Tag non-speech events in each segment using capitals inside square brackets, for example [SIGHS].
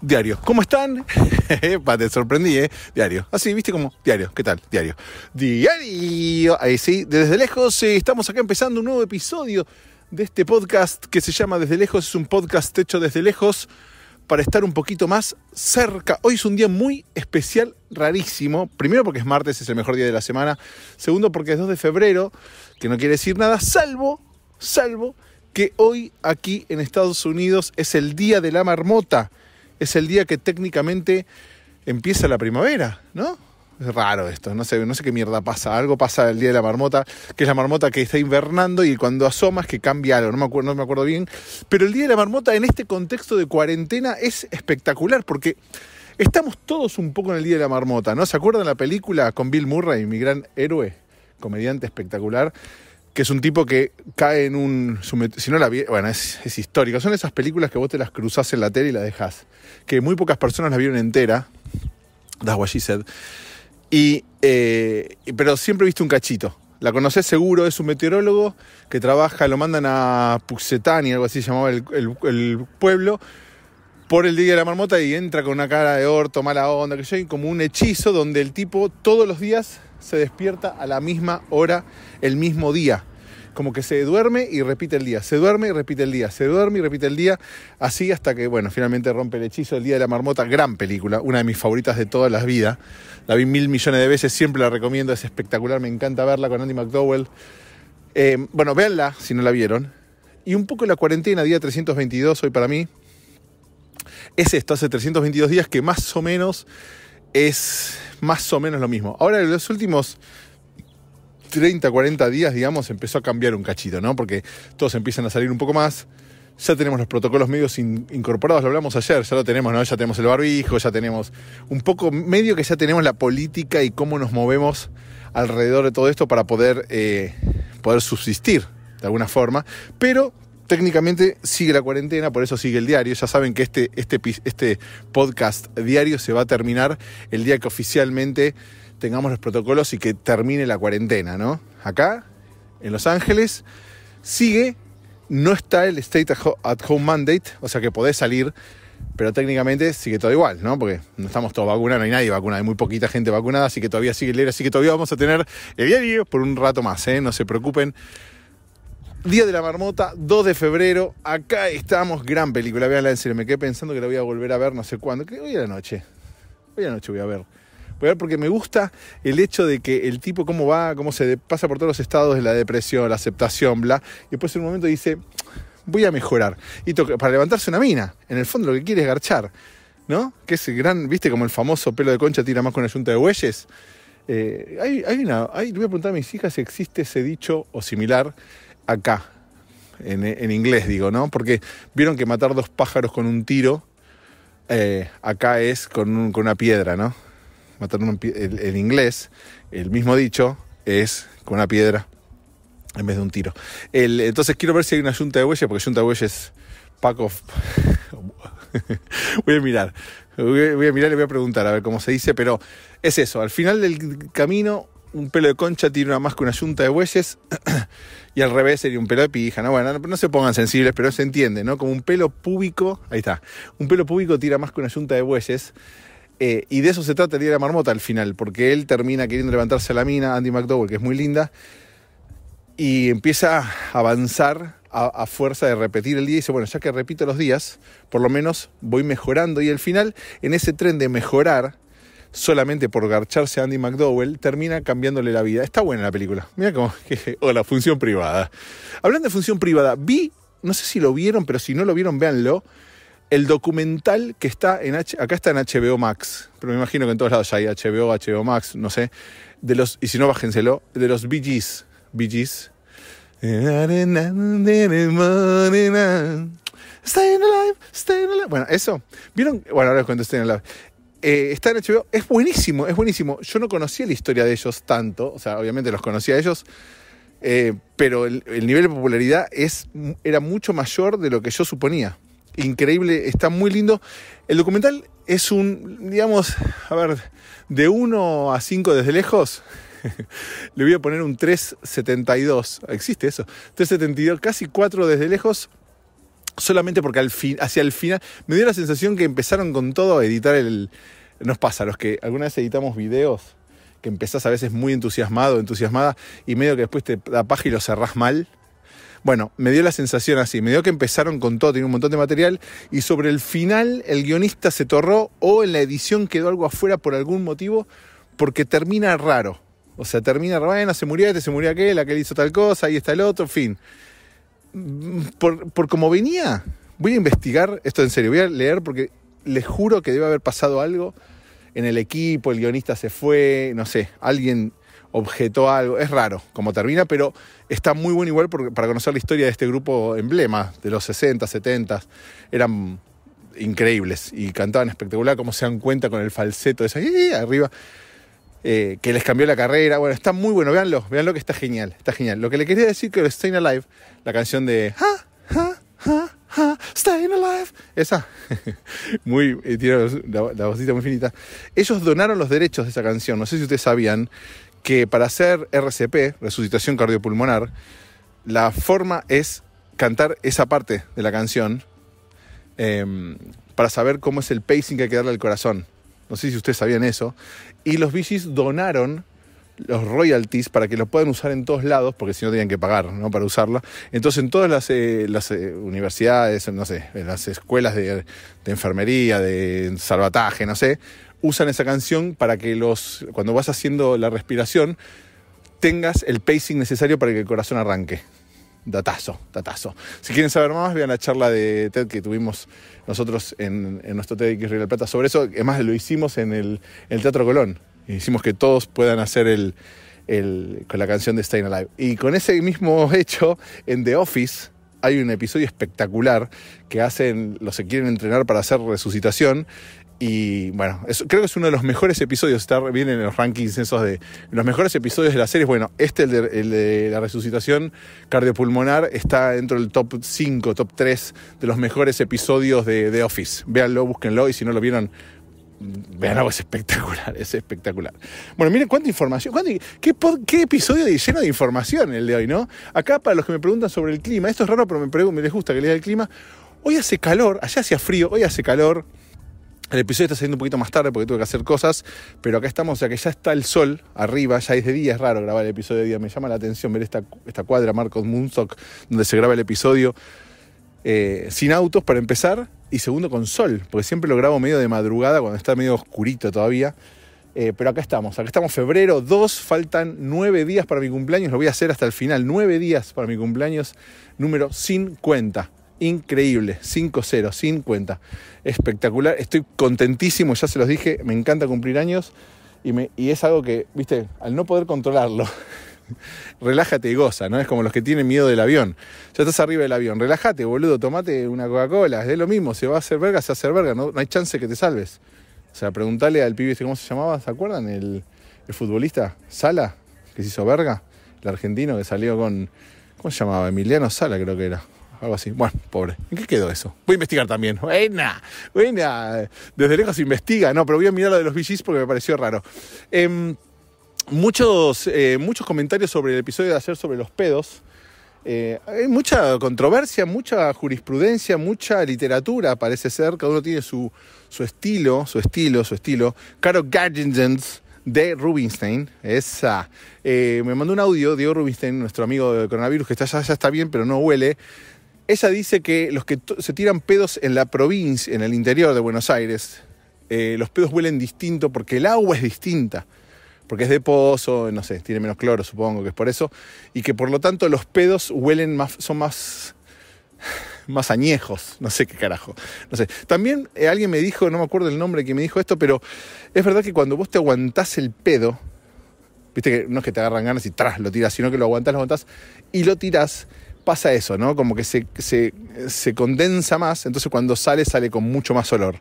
Diario, ¿cómo están? [LAUGHS] pa, te sorprendí, ¿eh? Diario. Así, ah, ¿viste como? Diario, ¿qué tal? Diario. Diario. Ahí sí, desde lejos eh, estamos acá empezando un nuevo episodio de este podcast que se llama Desde lejos. Es un podcast hecho desde lejos para estar un poquito más cerca. Hoy es un día muy especial, rarísimo. Primero porque es martes, es el mejor día de la semana. Segundo porque es 2 de febrero, que no quiere decir nada, salvo, salvo que hoy aquí en Estados Unidos es el día de la marmota, es el día que técnicamente empieza la primavera, ¿no? Es raro esto, no sé, no sé qué mierda pasa. Algo pasa el día de la marmota, que es la marmota que está invernando y cuando asomas que cambia algo, no me, acuerdo, no me acuerdo bien. Pero el día de la marmota en este contexto de cuarentena es espectacular porque estamos todos un poco en el día de la marmota, ¿no? ¿Se acuerdan la película con Bill Murray, mi gran héroe, comediante espectacular? que es un tipo que cae en un... Si no la bueno, es, es Son esas películas que vos te las cruzas en la tele y la dejas Que muy pocas personas la vieron entera. That's what said. Y, eh, pero siempre viste un cachito. La conocés seguro, es un meteorólogo que trabaja, lo mandan a Puxetani, algo así llamaba el, pueblo, por el Día de la Marmota y entra con una cara de orto, mala onda, que como un hechizo donde el tipo todos los días se despierta a la misma hora, el mismo día. Como que se duerme y repite el día, se duerme y repite el día, se duerme y repite el día, así hasta que, bueno, finalmente rompe el hechizo El Día de la Marmota, gran película, una de mis favoritas de todas las vidas. La vi mil millones de veces, siempre la recomiendo, es espectacular, me encanta verla con Andy McDowell. Eh, bueno, véanla si no la vieron. Y un poco la cuarentena, día 322 hoy para mí, es esto, hace 322 días que más o menos es más o menos lo mismo. Ahora, en los últimos 30, 40 días, digamos, empezó a cambiar un cachito, ¿no? Porque todos empiezan a salir un poco más. Ya tenemos los protocolos medios incorporados, lo hablamos ayer, ya lo tenemos, ¿no? Ya tenemos el barbijo, ya tenemos un poco medio que ya tenemos la política y cómo nos movemos alrededor de todo esto para poder, eh, poder subsistir de alguna forma. Pero técnicamente sigue la cuarentena, por eso sigue el diario. Ya saben que este, este, este podcast diario se va a terminar el día que oficialmente tengamos los protocolos y que termine la cuarentena, ¿no? Acá, en Los Ángeles, sigue, no está el State at Home Mandate, o sea que podés salir, pero técnicamente sigue todo igual, ¿no? Porque no estamos todos vacunados, no hay nadie vacunado, hay muy poquita gente vacunada, así que todavía sigue el diario. así que todavía vamos a tener el diario por un rato más, ¿eh? No se preocupen. Día de la Marmota, 2 de febrero. Acá estamos. Gran película. Veanla en serio. Me quedé pensando que la voy a volver a ver no sé cuándo. Hoy a la noche. Hoy a la noche voy a ver. Voy a ver porque me gusta el hecho de que el tipo cómo va, cómo se pasa por todos los estados de la depresión, la aceptación, bla. Y después en un momento dice, voy a mejorar. Y toca para levantarse una mina. En el fondo lo que quiere es garchar. ¿No? Que es gran, viste como el famoso pelo de concha tira más con la de bueyes. Eh, hay, una, hay, voy a preguntar a mis hijas si existe ese dicho o similar acá, en, inglés digo, ¿no? Porque vieron que matar dos pájaros con un tiro, eh, acá es con, una piedra, ¿no? Matar un, en inglés, el mismo dicho, es con una piedra en vez de un tiro. El, entonces quiero ver si hay una junta de huellas, porque junta de huellas es pack [LAUGHS] voy a mirar, voy a mirar y voy a preguntar a ver cómo se dice, pero es eso, al final del camino un pelo de concha tira más que una yunta de bueyes [CLEARS THROAT] y al revés sería un pelo de pija, ¿no? Bueno, no, se pongan sensibles, pero se entiende, ¿no? Como un pelo púbico, ahí está, un pelo púbico tira más que una yunta de bueyes. Eh, y de eso se trata el día de la marmota al final, porque él termina queriendo levantarse a la mina, Andy McDowell, que es muy linda, y empieza a avanzar a, a, fuerza de repetir el día. Y dice, bueno, ya que repito los días, por lo menos voy mejorando. Y al final, en ese tren de mejorar, solamente por garcharse a Andy McDowell, termina cambiándole la vida. Está buena la película. Mira cómo. [LAUGHS] o la función privada. Hablando de función privada, vi, no sé si lo vieron, pero si no lo vieron, véanlo. El documental que está en H, acá está en HBO Max, pero me imagino que en todos lados ya hay HBO, HBO Max, no sé. De los, y si no, bájenselo, de los Bee Gees. Bee Gees. Está alive, live. Bueno, eso. ¿Vieron? Bueno, ahora les cuento en live. Eh, está en HBO, es buenísimo, es buenísimo. Yo no conocía la historia de ellos tanto, o sea, obviamente los conocía a ellos, eh, pero el, nivel de popularidad es, era mucho mayor de lo que yo suponía. Increíble, está muy lindo. El documental es un, digamos, a ver, de 1 a 5 desde lejos. [LAUGHS] Le voy a poner un 372. ¿Existe eso? 372, casi 4 desde lejos solamente porque al hacia el final me dio la sensación que empezaron con todo a editar el... Nos pasa, los que alguna vez editamos videos, que empezás a veces muy entusiasmado, entusiasmada, y medio que después te da paja y lo cerrás mal. Bueno, me dio la sensación así, me dio que empezaron con todo, tiene un montón de material, y sobre el final el guionista se torró o en la edición quedó algo afuera por algún motivo, porque termina raro. O sea, termina, bueno, se murió este, se murió aquel, aquel hizo tal cosa, ahí está el otro, fin por, por como venía. Voy a investigar, esto en serio, voy a leer porque les juro que debe haber pasado algo en el equipo, el guionista se fue, no sé, alguien objetó algo. Es raro como termina, pero está muy bueno igual para conocer la historia de este grupo emblema de los 60, 70. Eran increíbles y cantaban espectacular, como se dan cuenta con el falseto de esa, ¡eh! arriba. Eh, que les cambió la carrera. Bueno, está muy bueno, véanlo, véanlo que está genial, está genial. Lo que le quería decir que Stayin' Alive, la canción de ah, ah, ha, Staying Alive, esa, [LAUGHS] muy, eh, tiene la, vozita muy finita. Ellos donaron los derechos de esa canción, no sé si ustedes sabían que para hacer RCP, resucitación cardiopulmonar, la forma es cantar esa parte de la canción em, para saber cómo es el pacing que hay que darle al corazón. No sé si ustedes sabían eso. Y los bichis donaron los royalties para que los puedan usar en todos lados, porque si no tenían que pagar ¿no? para usarlo. Entonces en todas las, eh, eh, universidades, no sé, en las escuelas de, de, enfermería, de salvataje, no sé, usan esa canción para que los, cuando vas haciendo la respiración, tengas el pacing necesario para que el corazón arranque datazo, datazo. Si quieren saber más, vean la charla de TED que tuvimos nosotros en, nuestro TEDx Río de Plata sobre eso. Además, lo hicimos en el, Teatro Colón. Hicimos que todos puedan hacer con la canción de Staying Alive. Y con ese mismo [LAUGHS] hecho, en The Office hay un episodio espectacular que hacen los que quieren entrenar para hacer resucitación y bueno, creo que es uno de los mejores episodios. Está bien en los rankings esos de los mejores episodios de la serie. Bueno, este, el de, la resucitación cardiopulmonar, está dentro del top 5, top 3 de los mejores episodios de, The Office. Véanlo, búsquenlo y si no lo vieron, vean algo, es espectacular, es espectacular. Bueno, miren cuánta información, qué, qué, episodio de lleno de información el de hoy, ¿no? Acá para los que me preguntan sobre el clima, esto es raro, pero me, me les gusta que lea el clima. Hoy hace calor, allá hacía frío, hoy hace calor. El episodio está saliendo un poquito más tarde porque tuve que hacer cosas, pero acá estamos, o sea que ya está el sol arriba, ya es de día, es raro grabar el episodio de día, me llama la atención ver esta, esta cuadra Marcos Moonstock donde se graba el episodio eh, sin autos para empezar y segundo con sol, porque siempre lo grabo medio de madrugada cuando está medio oscurito todavía, eh, pero acá estamos, acá estamos febrero 2, faltan 9 días para mi cumpleaños, lo voy a hacer hasta el final, 9 días para mi cumpleaños número 50 increíble. 5-0, 50. Espectacular. Estoy contentísimo, ya se los dije, me encanta cumplir años y, me, y es algo que, viste, al no poder controlarlo, [LAUGHS] relájate y goza, ¿no? Es como los que tienen miedo del avión. Ya estás arriba del avión, relájate, boludo, tomate una Coca-Cola, es lo mismo, si va a hacer verga, se hacer verga, no, hay chance que te salves. O sea, preguntale al pibe, este, ¿cómo se llamaba? ¿Se acuerdan? El, el futbolista, Sala, que se hizo verga, el argentino que salió con... ¿Cómo se llamaba? Emiliano Sala creo que era algo así. Bueno, pobre. ¿En qué quedó eso? Voy a investigar también. Buena, buena. Desde lejos investiga, no, pero voy a mirar lo de los VGs porque me pareció raro. Em, muchos, eh, muchos comentarios sobre el episodio de ayer sobre los pedos. Eh, hay mucha controversia, mucha jurisprudencia, mucha literatura, parece ser. Cada uno tiene su, estilo, su estilo, su estilo. Caro Gadgensens de Rubinstein. Esa. Eh, me mandó un audio, Diego Rubinstein, nuestro amigo de coronavirus, que está, ya, ya está bien, pero no huele. Ella dice que los que se tiran pedos en la provincia, en el interior de Buenos Aires, eh, los pedos huelen distinto porque el agua es distinta, porque es de pozo, no sé, tiene menos cloro, supongo que es por eso, y que por lo tanto los pedos huelen más, son más, [SIGHS] más añejos, no sé qué carajo, no sé. También eh, alguien me dijo, no me acuerdo el nombre que me dijo esto, pero es verdad que cuando vos te aguantás el pedo, viste que no es que te agarran ganas y tras lo tiras, sino que lo aguantás, lo aguantás y lo tirás pasa eso, ¿no? Como que se, condensa más, entonces cuando sale, sale con mucho más olor.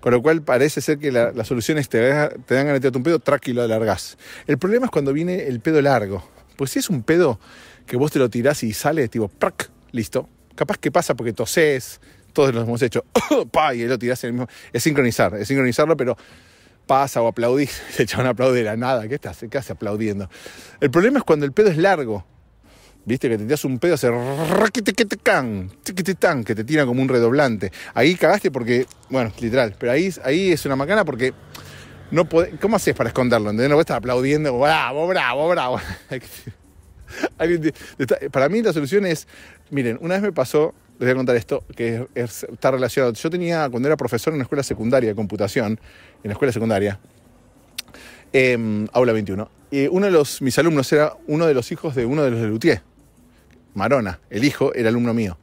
Con lo cual parece ser que la, soluciones solución es te, te dan ganas de un pedo, track y lo alargás. El problema es cuando viene el pedo largo. Pues si es un pedo que vos te lo tirás y sale, tipo, ¡prac! Listo. Capaz que pasa porque tosés, todos los hemos hecho, [COUGHS] ¡pa! Y lo tirás en el mismo. Es sincronizar, es sincronizarlo, pero pasa o aplaudís. Se echan un de nada. ¿Qué estás? ¿Qué hace aplaudiendo? El problema es cuando el pedo es largo ¿Viste? Que te tiras un pedo, hace que te tira como un redoblante. Ahí cagaste porque, bueno, literal, pero ahí, ahí es una macana porque no ¿cómo haces para esconderlo? ¿Entendés? No vos estar aplaudiendo, bravo, bravo, bravo. [LAUGHS] para mí la solución es, miren, una vez me pasó, les voy a contar esto, que está relacionado. Yo tenía, cuando era profesor en la escuela secundaria de computación, en la escuela secundaria, em, aula 21, y uno de los, mis alumnos era uno de los hijos de uno de los de Luthier Marona, el hijo, era alumno mío.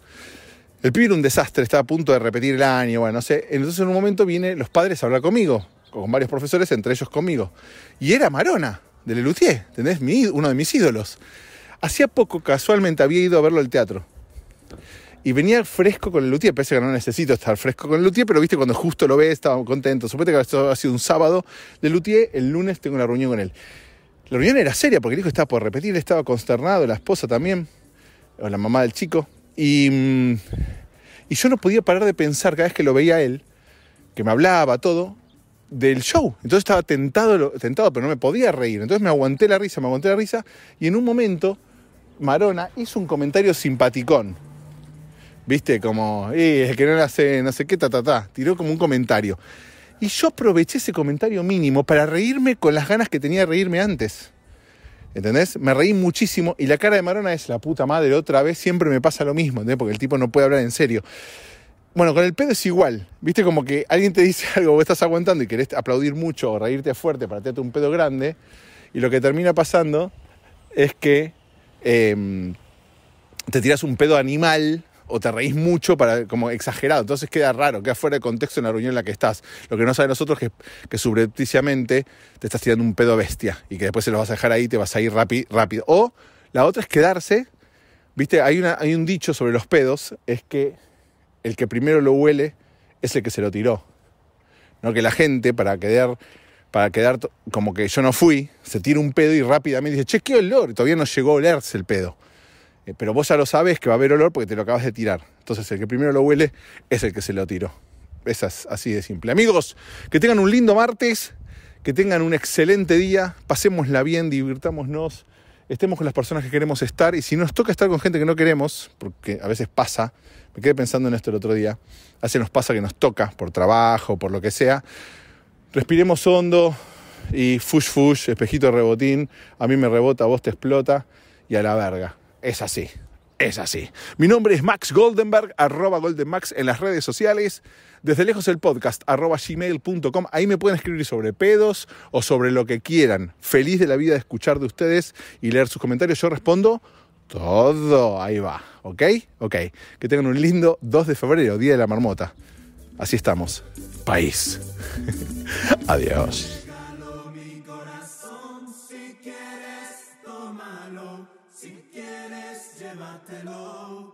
El pibe era un desastre, estaba a punto de repetir el año, bueno, no sé. Entonces en un momento viene los padres a hablar conmigo, con varios profesores, entre ellos conmigo. Y era Marona, de Lelutier, ¿entendés? Mi, uno de mis ídolos. Hacía poco, casualmente, había ido a verlo al teatro. Y venía fresco con pese a que no necesito estar fresco con Luthier, pero viste, cuando justo lo ve, estaba contento. Supete que ha sido un sábado. de Lelutier, el lunes tengo una reunión con él. La reunión era seria porque el hijo estaba por repetir, estaba consternado, la esposa también o la mamá del chico. Y, mm, y yo no podía parar de pensar cada vez que lo veía él, que me hablaba, todo, del show. Entonces estaba tentado, tentado, pero no me podía reír. Entonces me aguanté la risa, me aguanté la risa. Y en un momento, Marona hizo un comentario simpaticón. ¿Viste? Como, eh, es que no hace no sé qué, ta, ta, Tiró como un comentario. Y yo aproveché ese comentario mínimo para reírme con las ganas que tenía de reírme antes. ¿Entendés? Me reí muchísimo y la cara de Marona es la puta madre otra vez, siempre me pasa lo mismo, ¿entendés? Porque el tipo no puede hablar en serio. Bueno, con el pedo es igual, ¿viste? Como que alguien te dice [LAUGHS] algo, vos estás aguantando y querés aplaudir mucho o reírte fuerte para tirarte un pedo grande, y lo que termina pasando es que em, te tiras un pedo animal o te reís mucho para como exagerado. Entonces queda raro, queda fuera de contexto en la reunión en la que estás. Lo que no saben nosotros es que, que subrepticiamente te estás tirando un pedo bestia y que después se lo vas a dejar ahí y te vas a ir rápido. O la otra es quedarse. Viste, hay, una, hay un dicho sobre los pedos, es que el que primero lo huele es el que se lo tiró. No que la gente para quedar para quedar como que yo no fui, se tira un pedo y rápidamente dice, che, qué olor, y todavía no llegó a olerse el pedo. Eh, pero vos ya lo sabes que va a haber olor porque te lo acabas de tirar. Entonces el que primero lo huele es el que se lo tiró. Es así de simple. Amigos, que tengan un lindo martes, que tengan un excelente día, pasémosla bien, divirtámonos, estemos con las personas que queremos estar y si nos toca estar con gente que no queremos, porque a veces pasa, me quedé pensando en esto el otro día, a veces nos pasa que nos toca por trabajo, por lo que sea, respiremos hondo y fush fush, espejito rebotín, a mí me rebota, a vos te explota y a la verga es así. Es así. Mi nombre es Max Goldenberg, arroba Goldenmax en las redes sociales. Desde lejos el podcast, gmail.com. Ahí me pueden escribir sobre pedos o sobre lo que quieran. Feliz de la vida de escuchar de ustedes y leer sus comentarios. Yo respondo todo. Ahí va. ¿Ok? Ok. Que tengan un lindo 2 de febrero, Día de la Marmota. Así estamos. País. [LAUGHS] Adiós. matelo